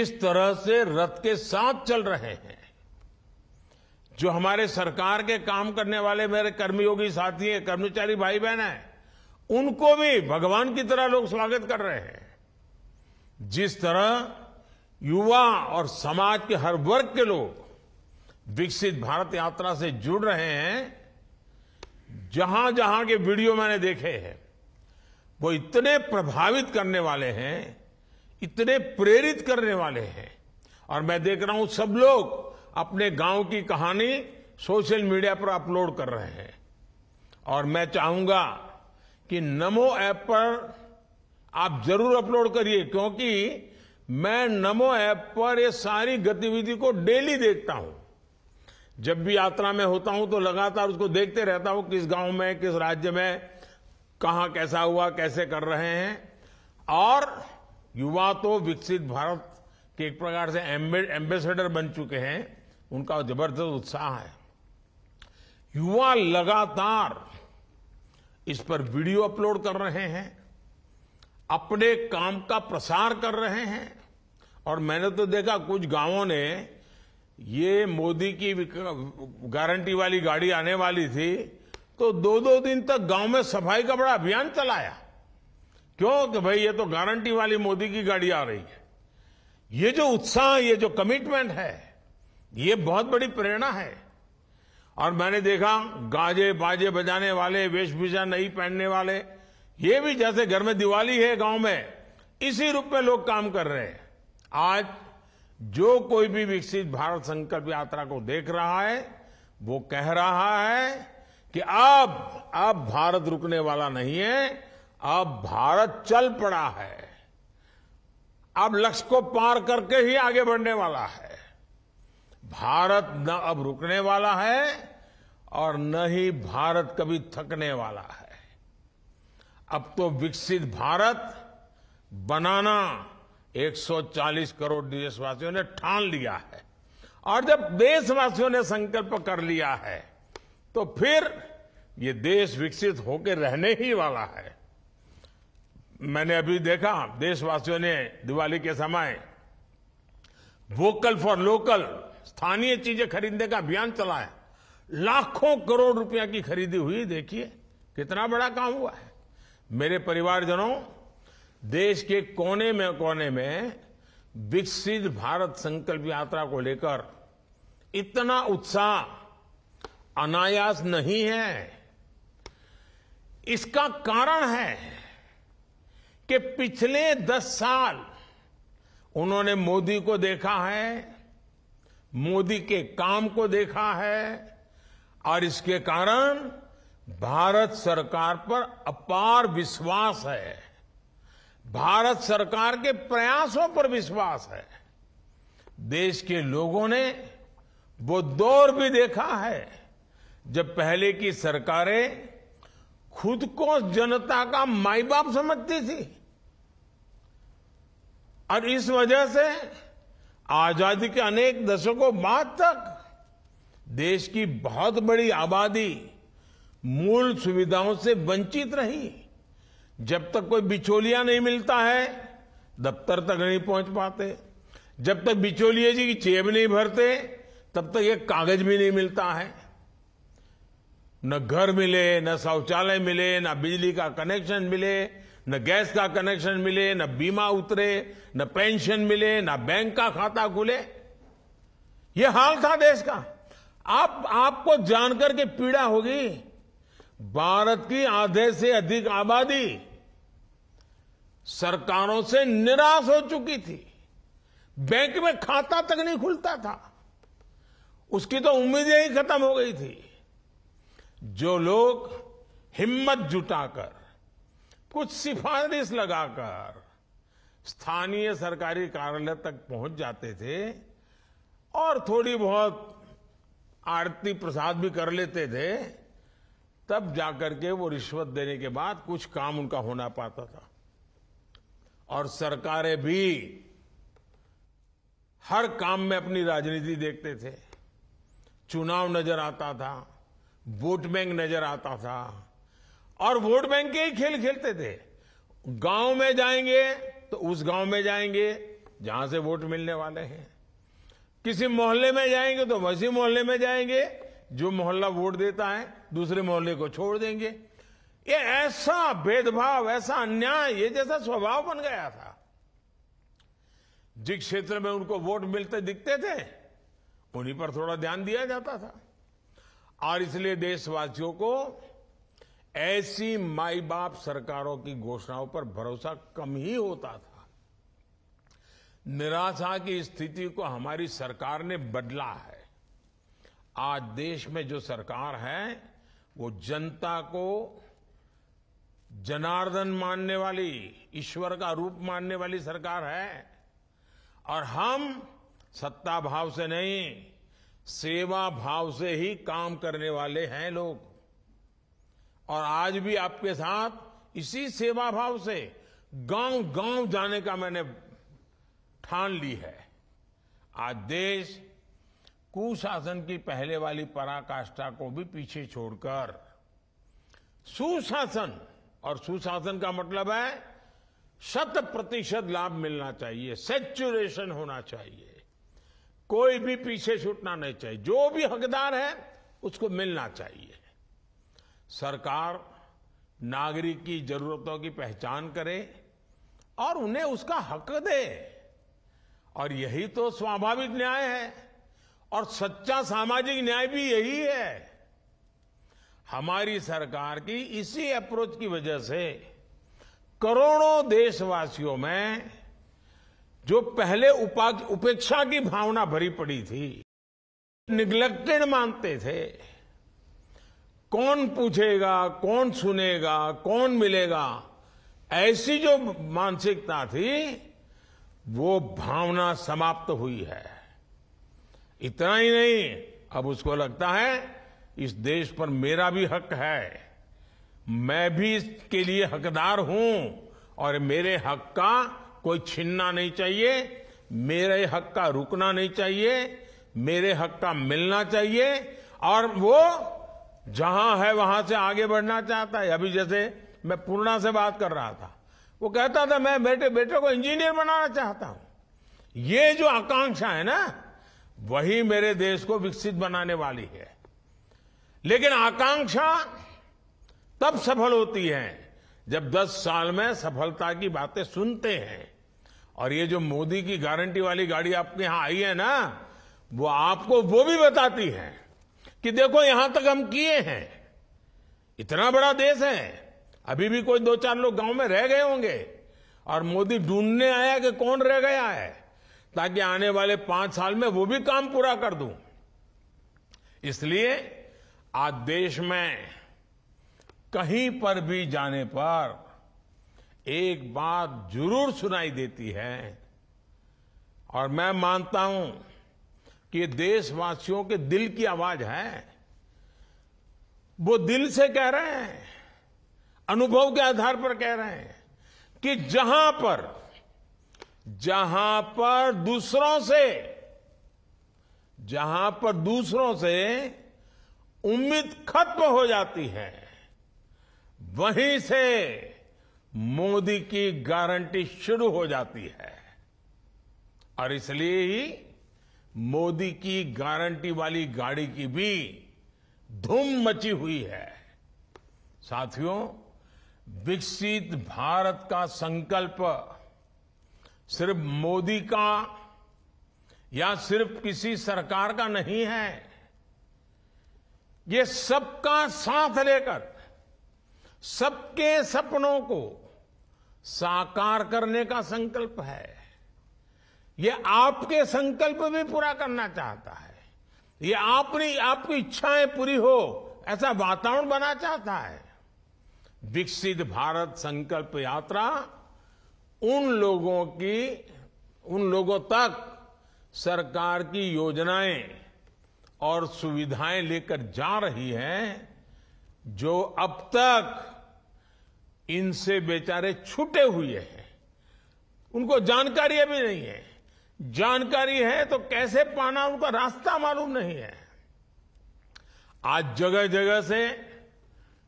इस तरह से रथ के साथ चल रहे हैं जो हमारे सरकार के काम करने वाले मेरे कर्मयोगी साथी हैं कर्मचारी भाई बहन हैं उनको भी भगवान की तरह लोग स्वागत कर रहे हैं जिस तरह युवा और समाज के हर वर्ग के लोग विकसित भारत यात्रा से जुड़ रहे हैं जहां जहां के वीडियो मैंने देखे हैं वो इतने प्रभावित करने वाले हैं इतने प्रेरित करने वाले हैं और मैं देख रहा हूं सब लोग अपने गांव की कहानी सोशल मीडिया पर अपलोड कर रहे हैं और मैं चाहूंगा कि नमो ऐप पर आप जरूर अपलोड करिए क्योंकि मैं नमो ऐप पर ये सारी गतिविधि को डेली देखता हूं जब भी यात्रा में होता हूं तो लगातार उसको देखते रहता हूं किस गांव में किस राज्य में कहां कैसा हुआ कैसे कर रहे हैं और युवा तो विकसित भारत के एक प्रकार से एम्बेसडर बन चुके हैं उनका जबरदस्त उत्साह है युवा लगातार इस पर वीडियो अपलोड कर रहे हैं अपने काम का प्रसार कर रहे हैं और मैंने तो देखा कुछ गांवों ने ये मोदी की गारंटी वाली गाड़ी आने वाली थी तो दो दो दिन तक गांव में सफाई का बड़ा अभियान चलाया क्यों कि भाई ये तो गारंटी वाली मोदी की गाड़ी आ रही है ये जो उत्साह ये जो कमिटमेंट है ये बहुत बड़ी प्रेरणा है और मैंने देखा गाजे बाजे बजाने वाले वेशभूषा नहीं पहनने वाले ये भी जैसे घर में दिवाली है गांव में इसी रूप में लोग काम कर रहे हैं आज जो कोई भी विकसित भारत संकल्प यात्रा को देख रहा है वो कह रहा है कि अब अब भारत रुकने वाला नहीं है अब भारत चल पड़ा है अब लक्ष्य को पार करके ही आगे बढ़ने वाला है भारत न अब रुकने वाला है और न ही भारत कभी थकने वाला है अब तो विकसित भारत बनाना 140 करोड़ देशवासियों ने ठान लिया है और जब देशवासियों ने संकल्प कर लिया है तो फिर ये देश विकसित होकर रहने ही वाला है मैंने अभी देखा देशवासियों ने दिवाली के समय वोकल फॉर लोकल स्थानीय चीजें खरीदने का अभियान चलाया लाखों करोड़ रुपया की खरीदी हुई देखिए कितना बड़ा काम हुआ है मेरे परिवारजनों देश के कोने में कोने में विकसित भारत संकल्प यात्रा को लेकर इतना उत्साह अनायास नहीं है इसका कारण है कि पिछले दस साल उन्होंने मोदी को देखा है मोदी के काम को देखा है और इसके कारण भारत सरकार पर अपार विश्वास है भारत सरकार के प्रयासों पर विश्वास है देश के लोगों ने वो दौर भी देखा है जब पहले की सरकारें खुद को जनता का माई बाप समझती थी और इस वजह से आजादी के अनेक दशकों बाद तक देश की बहुत बड़ी आबादी मूल सुविधाओं से वंचित रही जब तक कोई बिचौलिया नहीं मिलता है दफ्तर तक नहीं पहुंच पाते जब तक बिचौलिए जी की चेब नहीं भरते तब तक एक कागज भी नहीं मिलता है न घर मिले न शौचालय मिले न बिजली का कनेक्शन मिले न गैस का कनेक्शन मिले न बीमा उतरे न पेंशन मिले न बैंक का खाता खुले ये हाल था देश का आप आपको जानकर के पीड़ा होगी भारत की आधे से अधिक आबादी सरकारों से निराश हो चुकी थी बैंक में खाता तक नहीं खुलता था उसकी तो उम्मीदें ही खत्म हो गई थी जो लोग हिम्मत जुटाकर कुछ सिफारिश लगाकर स्थानीय सरकारी कार्यालय तक पहुंच जाते थे और थोड़ी बहुत आरती प्रसाद भी कर लेते थे तब जाकर के वो रिश्वत देने के बाद कुछ काम उनका होना पाता था और सरकारें भी हर काम में अपनी राजनीति देखते थे चुनाव नजर आता था वोट बैंक नजर आता था और वोट बैंक के ही खेल खेलते थे गांव में जाएंगे तो उस गांव में जाएंगे जहां से वोट मिलने वाले हैं किसी मोहल्ले में जाएंगे तो वैसे मोहल्ले में जाएंगे जो मोहल्ला वोट देता है दूसरे मोहल्ले को छोड़ देंगे ये ऐसा भेदभाव ऐसा अन्याय ये जैसा स्वभाव बन गया था जिस क्षेत्र में उनको वोट मिलते दिखते थे उन्हीं पर थोड़ा ध्यान दिया जाता था और इसलिए देशवासियों को ऐसी माई बाप सरकारों की घोषणाओं पर भरोसा कम ही होता था निराशा की स्थिति को हमारी सरकार ने बदला है आज देश में जो सरकार है वो जनता को जनार्दन मानने वाली ईश्वर का रूप मानने वाली सरकार है और हम सत्ता भाव से नहीं सेवा भाव से ही काम करने वाले हैं लोग और आज भी आपके साथ इसी सेवा भाव से गांव गांव जाने का मैंने ठान ली है आज देश कुशासन की पहले वाली पराकाष्ठा को भी पीछे छोड़कर सुशासन और सुशासन का मतलब है शत प्रतिशत लाभ मिलना चाहिए सेचुरेशन होना चाहिए कोई भी पीछे छूटना नहीं चाहिए जो भी हकदार है उसको मिलना चाहिए सरकार नागरिक की जरूरतों की पहचान करे और उन्हें उसका हक दे और यही तो स्वाभाविक न्याय है और सच्चा सामाजिक न्याय भी यही है हमारी सरकार की इसी अप्रोच की वजह से करोड़ों देशवासियों में जो पहले उपेक्षा की भावना भरी पड़ी थी निग्लेक्टेड मानते थे कौन पूछेगा कौन सुनेगा कौन मिलेगा ऐसी जो मानसिकता थी वो भावना समाप्त हुई है इतना ही नहीं अब उसको लगता है इस देश पर मेरा भी हक है मैं भी इसके लिए हकदार हूं और मेरे हक का कोई छीनना नहीं चाहिए मेरे हक का रुकना नहीं चाहिए मेरे हक का मिलना चाहिए और वो जहां है वहां से आगे बढ़ना चाहता है अभी जैसे मैं पूर्णा से बात कर रहा था वो कहता था मैं बेटे बेटे को इंजीनियर बनाना चाहता हूं ये जो आकांक्षा है ना वही मेरे देश को विकसित बनाने वाली है लेकिन आकांक्षा तब सफल होती है जब 10 साल में सफलता की बातें सुनते हैं और ये जो मोदी की गारंटी वाली गाड़ी आपके यहां आई है ना वो आपको वो भी बताती है कि देखो यहां तक हम किए हैं इतना बड़ा देश है अभी भी कोई दो चार लोग गांव में रह गए होंगे और मोदी ढूंढने आया कि कौन रह गया है ताकि आने वाले पांच साल में वो भी काम पूरा कर दूं इसलिए आज देश में कहीं पर भी जाने पर एक बात जरूर सुनाई देती है और मैं मानता हूं कि ये देशवासियों के दिल की आवाज है वो दिल से कह रहे हैं अनुभव के आधार पर कह रहे हैं कि जहां पर जहां पर दूसरों से जहां पर दूसरों से उम्मीद खत्म हो जाती है वहीं से मोदी की गारंटी शुरू हो जाती है और इसलिए ही मोदी की गारंटी वाली गाड़ी की भी धूम मची हुई है साथियों विकसित भारत का संकल्प सिर्फ मोदी का या सिर्फ किसी सरकार का नहीं है ये सबका साथ लेकर सबके सपनों को साकार करने का संकल्प है ये आपके संकल्प भी पूरा करना चाहता है ये आपने आपकी इच्छाएं पूरी हो ऐसा वातावरण बना चाहता है विकसित भारत संकल्प यात्रा उन लोगों की उन लोगों तक सरकार की योजनाएं और सुविधाएं लेकर जा रही है जो अब तक इनसे बेचारे छूटे हुए हैं उनको जानकारी भी नहीं है जानकारी है तो कैसे पाना उनका रास्ता मालूम नहीं है आज जगह जगह से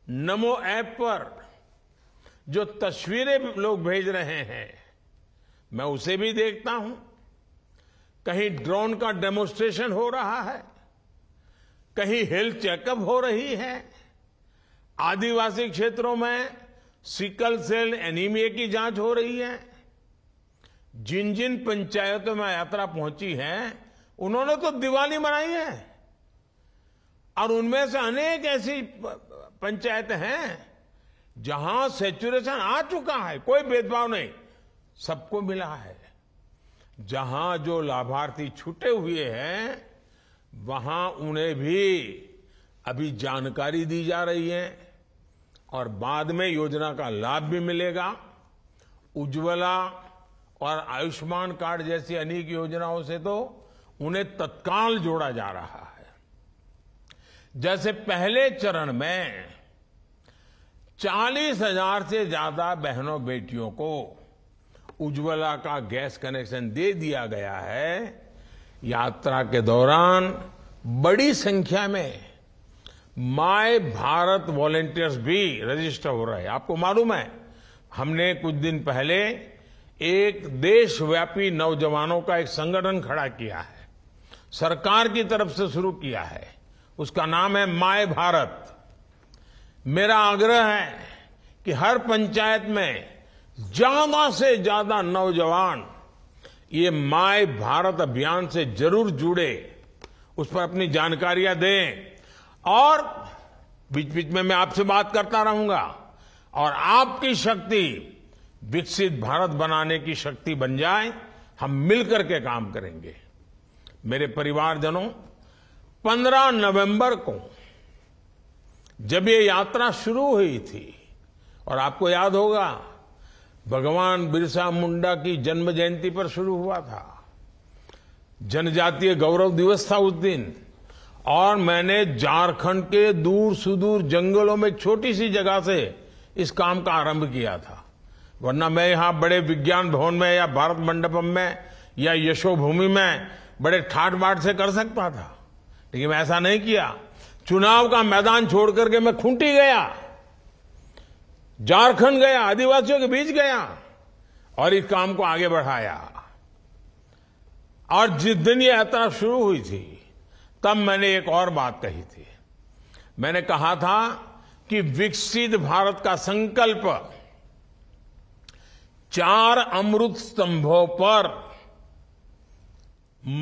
नमो ऐप पर जो तस्वीरें लोग भेज रहे हैं मैं उसे भी देखता हूं कहीं ड्रोन का डेमोस्ट्रेशन हो रहा है कहीं हेल्थ चेकअप हो रही है आदिवासी क्षेत्रों में सिकल सेल एनीमिया की जांच हो रही है जिन जिन पंचायतों में यात्रा पहुंची है उन्होंने तो दिवाली मनाई है और उनमें से अनेक ऐसी पंचायत हैं जहां सेचुरेशन आ चुका है कोई भेदभाव नहीं सबको मिला है जहां जो लाभार्थी छूटे हुए हैं वहां उन्हें भी अभी जानकारी दी जा रही है और बाद में योजना का लाभ भी मिलेगा उज्ज्वला और आयुष्मान कार्ड जैसी अनेक योजनाओं से तो उन्हें तत्काल जोड़ा जा रहा है जैसे पहले चरण में चालीस हजार से ज्यादा बहनों बेटियों को उज्ज्वला का गैस कनेक्शन दे दिया गया है यात्रा के दौरान बड़ी संख्या में माय भारत वॉलेंटियर्स भी रजिस्टर हो रहे हैं आपको मालूम है हमने कुछ दिन पहले एक देशव्यापी नौजवानों का एक संगठन खड़ा किया है सरकार की तरफ से शुरू किया है उसका नाम है माय भारत मेरा आग्रह है कि हर पंचायत में ज्यादा से ज्यादा नौजवान ये माय भारत अभियान से जरूर जुड़े उस पर अपनी जानकारियां दें और बीच बीच में मैं आपसे बात करता रहूंगा और आपकी शक्ति विकसित भारत बनाने की शक्ति बन जाए हम मिलकर के काम करेंगे मेरे परिवारजनों 15 नवंबर को जब ये यात्रा शुरू हुई थी और आपको याद होगा भगवान बिरसा मुंडा की जन्म जयंती पर शुरू हुआ था जनजातीय गौरव दिवस था उस दिन और मैंने झारखंड के दूर सुदूर जंगलों में छोटी सी जगह से इस काम का आरंभ किया था वरना मैं यहां बड़े विज्ञान भवन में या भारत मंडपम में या यशोभूमि में बड़े ठाट बाट से कर सकता था लेकिन मैं ऐसा नहीं किया चुनाव का मैदान छोड़ करके मैं खूंटी गया झारखंड गया आदिवासियों के बीच गया और इस काम को आगे बढ़ाया और जिस दिन ये यात्रा शुरू हुई थी तब मैंने एक और बात कही थी मैंने कहा था कि विकसित भारत का संकल्प चार अमृत स्तंभों पर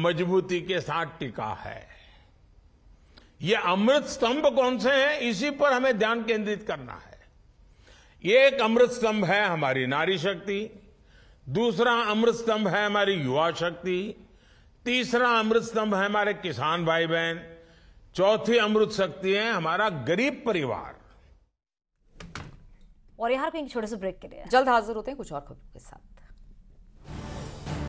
मजबूती के साथ टिका है ये अमृत स्तंभ कौन से हैं इसी पर हमें ध्यान केंद्रित करना है एक अमृत स्तंभ है हमारी नारी शक्ति दूसरा अमृत स्तंभ है हमारी युवा शक्ति तीसरा अमृत स्तंभ है हमारे किसान भाई बहन चौथी अमृत शक्ति है हमारा गरीब परिवार और यहाँ कहीं छोटे से ब्रेक के लिए जल्द हाजिर होते हैं कुछ और खबरों के साथ